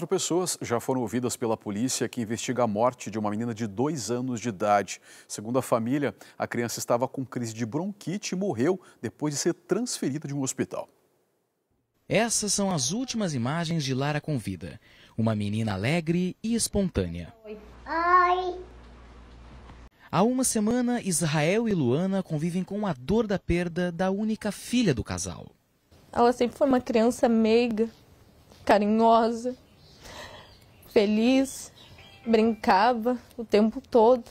Quatro pessoas já foram ouvidas pela polícia que investiga a morte de uma menina de dois anos de idade. Segundo a família, a criança estava com crise de bronquite e morreu depois de ser transferida de um hospital. Essas são as últimas imagens de Lara com vida. Uma menina alegre e espontânea. Oi. Oi. Há uma semana, Israel e Luana convivem com a dor da perda da única filha do casal. Ela sempre foi uma criança meiga, carinhosa, feliz, brincava o tempo todo,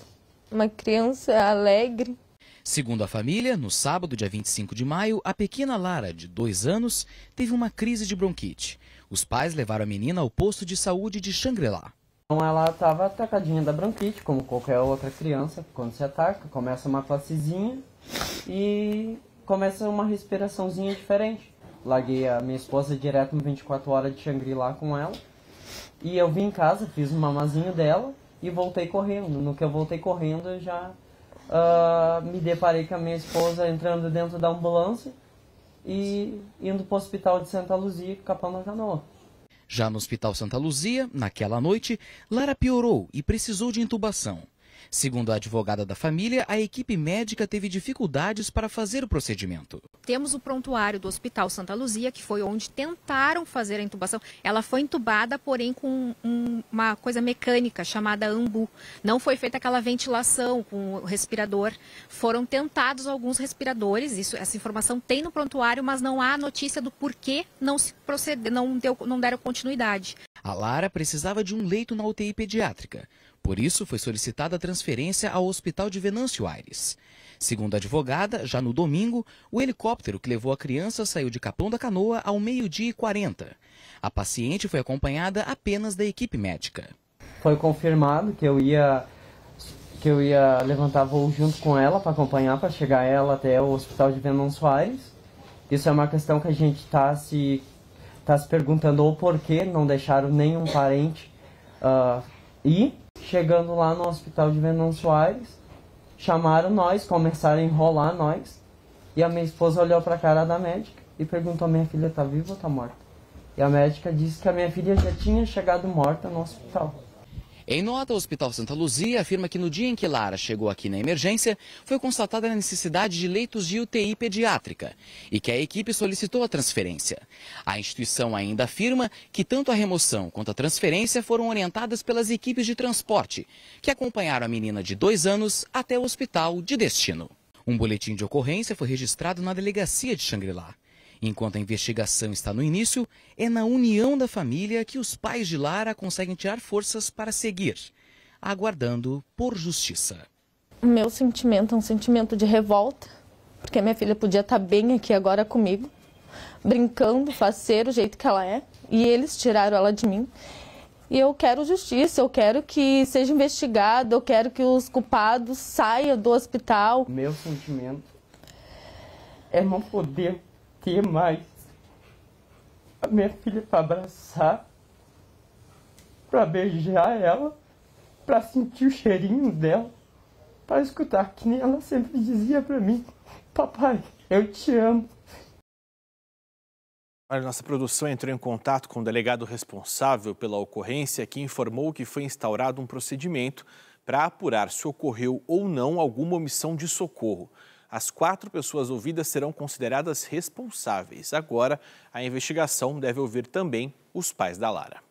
uma criança alegre. Segundo a família, no sábado, dia 25 de maio, a pequena Lara, de dois anos, teve uma crise de bronquite. Os pais levaram a menina ao posto de saúde de Xangri-Lá. Então ela estava atacadinha da bronquite, como qualquer outra criança, quando se ataca, começa uma tossezinha e começa uma respiraçãozinha diferente. Larguei a minha esposa direto no 24 horas de Xangri-Lá com ela. E eu vim em casa, fiz o um mamazinho dela e voltei correndo. No que eu voltei correndo, eu já uh, me deparei com a minha esposa entrando dentro da ambulância e indo para o hospital de Santa Luzia, capando a canoa. Já no Hospital Santa Luzia, naquela noite, Lara piorou e precisou de intubação. Segundo a advogada da família, a equipe médica teve dificuldades para fazer o procedimento. Temos o prontuário do Hospital Santa Luzia, que foi onde tentaram fazer a intubação. Ela foi intubada, porém, com um, uma coisa mecânica chamada ambu. Não foi feita aquela ventilação com o respirador. Foram tentados alguns respiradores, isso, essa informação tem no prontuário, mas não há notícia do porquê não se proceder, não, deu, não deram continuidade. A Lara precisava de um leito na UTI pediátrica. Por isso, foi solicitada a transferência ao Hospital de Venâncio Aires. Segundo a advogada, já no domingo, o helicóptero que levou a criança saiu de Capão da Canoa ao meio-dia e 40. A paciente foi acompanhada apenas da equipe médica. Foi confirmado que eu ia que eu ia levantar voo junto com ela para acompanhar, para chegar ela até o Hospital de Venâncio Aires. Isso é uma questão que a gente está se está se perguntando o porquê não deixaram nenhum parente uh, ir. Chegando lá no hospital de Venom Soares, chamaram nós, começaram a enrolar nós. E a minha esposa olhou para a cara da médica e perguntou: Minha filha está viva ou está morta? E a médica disse que a minha filha já tinha chegado morta no hospital. Em nota, o Hospital Santa Luzia afirma que no dia em que Lara chegou aqui na emergência, foi constatada a necessidade de leitos de UTI pediátrica e que a equipe solicitou a transferência. A instituição ainda afirma que tanto a remoção quanto a transferência foram orientadas pelas equipes de transporte, que acompanharam a menina de dois anos até o hospital de destino. Um boletim de ocorrência foi registrado na delegacia de Xangri-Lá. Enquanto a investigação está no início, é na união da família que os pais de Lara conseguem tirar forças para seguir, aguardando por justiça. O meu sentimento é um sentimento de revolta, porque minha filha podia estar bem aqui agora comigo, brincando, fazer o jeito que ela é, e eles tiraram ela de mim. E eu quero justiça, eu quero que seja investigado, eu quero que os culpados saiam do hospital. Meu sentimento é não poder ter mais a minha filha para abraçar, para beijar ela, para sentir o cheirinho dela, para escutar que nem ela sempre dizia para mim, papai, eu te amo. nossa produção entrou em contato com o delegado responsável pela ocorrência, que informou que foi instaurado um procedimento para apurar se ocorreu ou não alguma omissão de socorro. As quatro pessoas ouvidas serão consideradas responsáveis. Agora, a investigação deve ouvir também os pais da Lara.